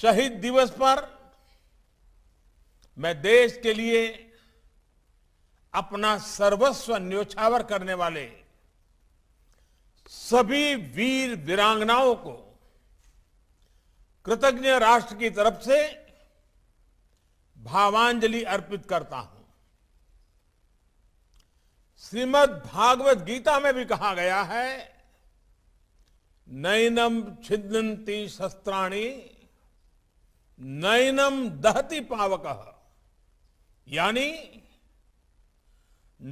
शहीद दिवस पर मैं देश के लिए अपना सर्वस्व न्योछावर करने वाले सभी वीर वीरांगनाओं को कृतज्ञ राष्ट्र की तरफ से भावांजलि अर्पित करता हूं श्रीमद् भागवत गीता में भी कहा गया है नैनम छिदंती शस्त्राणी नैनम दहति पावक यानी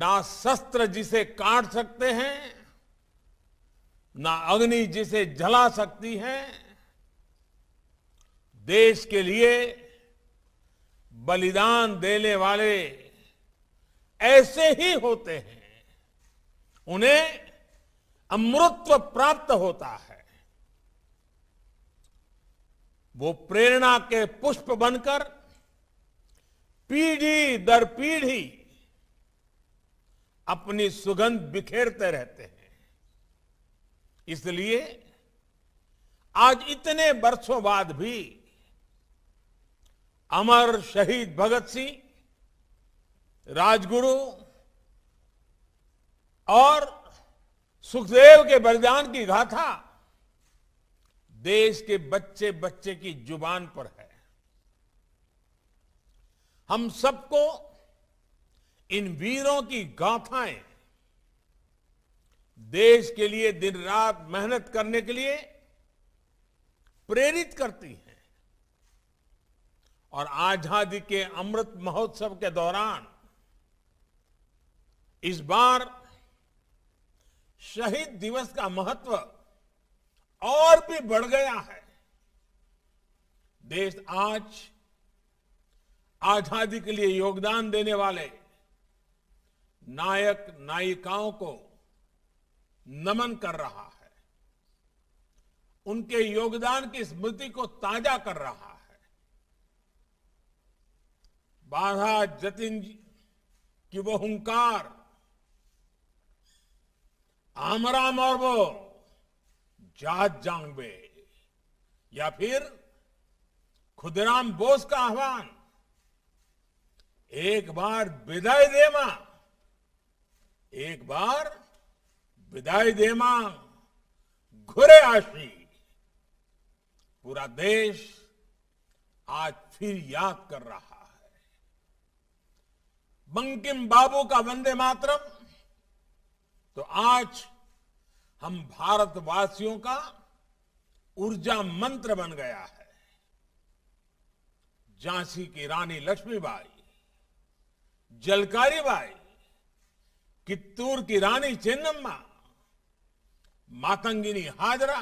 ना शस्त्र जिसे काट सकते हैं ना अग्नि जिसे जला सकती है देश के लिए बलिदान देने वाले ऐसे ही होते हैं उन्हें अमृतत्व प्राप्त होता है वो प्रेरणा के पुष्प बनकर पीढ़ी दर पीढ़ी अपनी सुगंध बिखेरते रहते हैं इसलिए आज इतने वर्षों बाद भी अमर शहीद भगत सिंह राजगुरु और सुखदेव के बलिदान की गाथा देश के बच्चे बच्चे की जुबान पर है हम सबको इन वीरों की गाथाएं देश के लिए दिन रात मेहनत करने के लिए प्रेरित करती हैं और आजादी के अमृत महोत्सव के दौरान इस बार शहीद दिवस का महत्व और भी बढ़ गया है देश आज आजादी के लिए योगदान देने वाले नायक नायिकाओं को नमन कर रहा है उनके योगदान की स्मृति को ताजा कर रहा है बाधा जतिन की वो हंकार आमराम और वो जात जांगवे या फिर खुदराम बोस का आह्वान एक बार विदाई दे मां एक बार विदाई दे मां घुरे आशी पूरा देश आज फिर याद कर रहा है बंकिम बाबू का वंदे मातरम तो आज हम भारतवासियों का ऊर्जा मंत्र बन गया है झांसी की रानी लक्ष्मीबाई जलकारी बाई कित्तूर की रानी चेन्नम्मा मातंगिनी हाजरा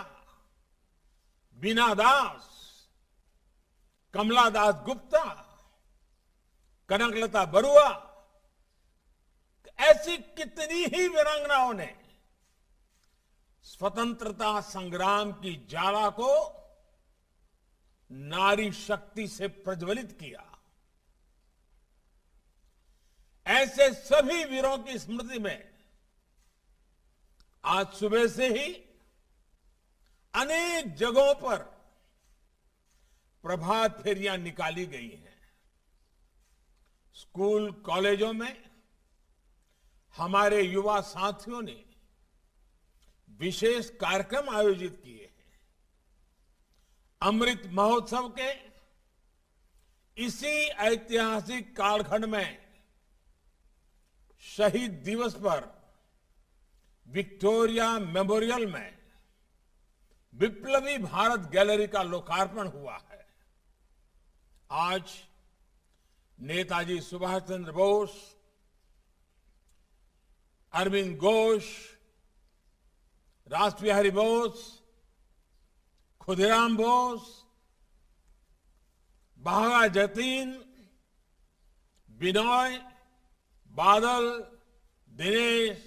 बीना दास कमला दास गुप्ता कनकलता बरुआ ऐसी कितनी ही वीरांगनाओं ने स्वतंत्रता संग्राम की ज्वाला को नारी शक्ति से प्रज्वलित किया ऐसे सभी वीरों की स्मृति में आज सुबह से ही अनेक जगहों पर प्रभात फेरियां निकाली गई हैं स्कूल कॉलेजों में हमारे युवा साथियों ने विशेष कार्यक्रम आयोजित किए हैं अमृत महोत्सव के इसी ऐतिहासिक कालखंड में शहीद दिवस पर विक्टोरिया मेमोरियल में विप्लवी भारत गैलरी का लोकार्पण हुआ है आज नेताजी सुभाष चंद्र बोस अरविंद घोष राष्ट्रीय बोस खुदीराम बोस बाघा जतीन बिनॉय बादल दिनेश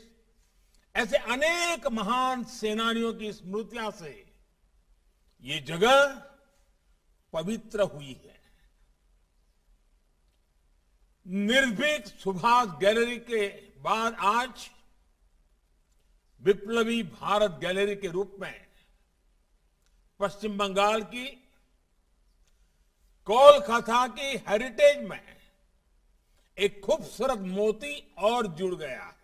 ऐसे अनेक महान सेनानियों की स्मृतियां से ये जगह पवित्र हुई है निर्भीक सुभाष गैलरी के बाद आज विप्लवी भारत गैलरी के रूप में पश्चिम बंगाल की कोलकाता की हेरिटेज में एक खूबसूरत मोती और जुड़ गया है